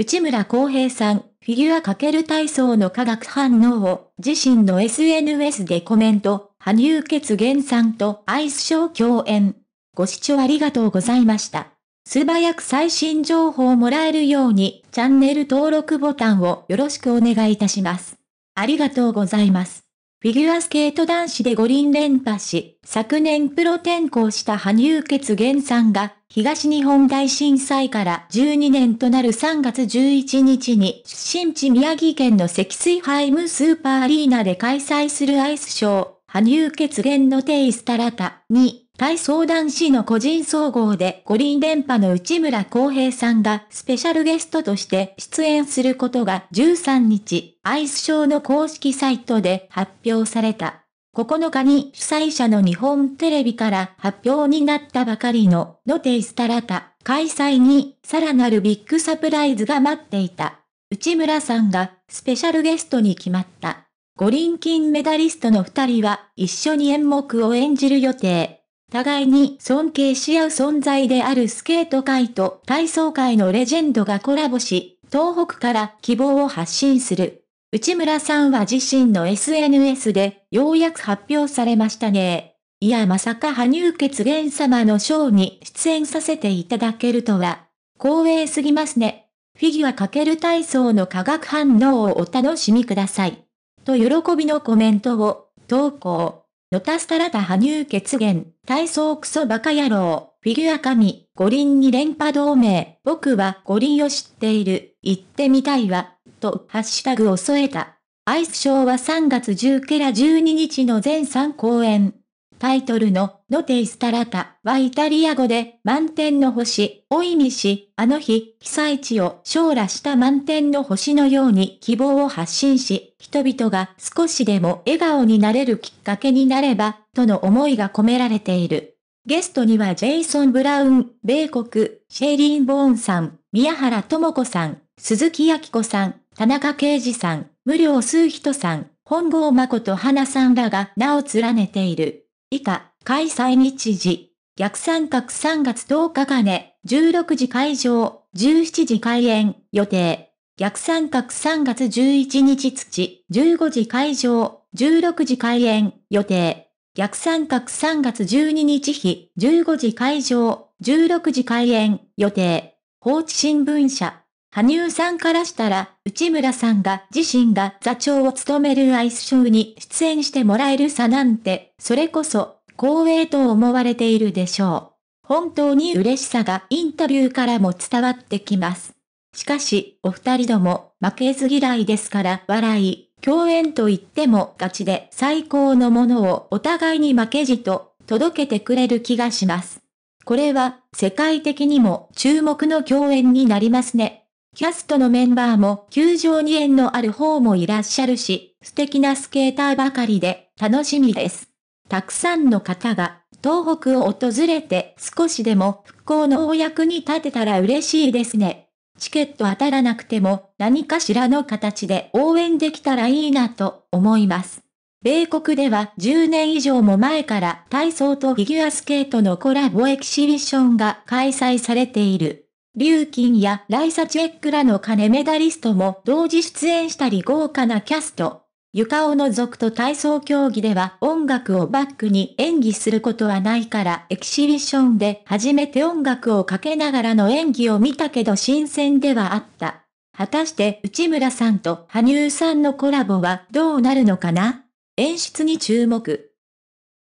内村航平さん、フィギュア×体操の化学反応を自身の SNS でコメント、羽生結弦さんとアイスショー共演。ご視聴ありがとうございました。素早く最新情報をもらえるようにチャンネル登録ボタンをよろしくお願いいたします。ありがとうございます。フィギュアスケート男子で五輪連覇し、昨年プロ転向した羽生結弦さんが、東日本大震災から12年となる3月11日に、出身地宮城県の積水ハイムスーパーアリーナで開催するアイスショー、羽生結弦のテイスタラタに、体操男子の個人総合で五輪連覇の内村航平さんがスペシャルゲストとして出演することが13日、アイスショーの公式サイトで発表された。9日に主催者の日本テレビから発表になったばかりののテイスタラタ開催にさらなるビッグサプライズが待っていた。内村さんがスペシャルゲストに決まった。五輪金メダリストの二人は一緒に演目を演じる予定。互いに尊敬し合う存在であるスケート界と体操界のレジェンドがコラボし、東北から希望を発信する。内村さんは自身の SNS で、ようやく発表されましたね。いやまさか羽生結弦様のショーに出演させていただけるとは、光栄すぎますね。フィギュア×体操の化学反応をお楽しみください。と喜びのコメントを投稿。のたすたらた羽生結言、体操クソバカ野郎、フィギュア神、五輪に連覇同盟、僕は五輪を知っている、行ってみたいわ、とハッシュタグを添えた。アイスショーは3月10日ら12日の全3公演、タイトルの、ノテイスタラタはイタリア語で、満天の星を意味し、あの日、被災地を将来した満天の星のように希望を発信し、人々が少しでも笑顔になれるきっかけになれば、との思いが込められている。ゲストにはジェイソン・ブラウン、米国、シェイリーン・ボーンさん、宮原智子さん、鈴木明子さん、田中啓二さん、無料数人さん、本郷誠花さんらが名を連ねている。以下、開催日時。逆三角3月10日金、16時会場、17時開演、予定。逆三角3月11日土、15時会場、16時開演、予定。逆三角3月12日日、15時会場、16時開演、予定。放置新聞社。羽生さんからしたら、内村さんが自身が座長を務めるアイスショーに出演してもらえるさなんて、それこそ、光栄と思われているでしょう。本当に嬉しさがインタビューからも伝わってきます。しかし、お二人とも負けず嫌いですから笑い、共演と言ってもガチで最高のものをお互いに負けじと届けてくれる気がします。これは世界的にも注目の共演になりますね。キャストのメンバーも球場に縁のある方もいらっしゃるし、素敵なスケーターばかりで楽しみです。たくさんの方が東北を訪れて少しでも復興のお役に立てたら嬉しいですね。チケット当たらなくても何かしらの形で応援できたらいいなと思います。米国では10年以上も前から体操とフィギュアスケートのコラボエキシビションが開催されている。リュウキンやライサチェックらの金メダリストも同時出演したり豪華なキャスト。床を除くと体操競技では音楽をバックに演技することはないからエキシビションで初めて音楽をかけながらの演技を見たけど新鮮ではあった。果たして内村さんと羽生さんのコラボはどうなるのかな演出に注目。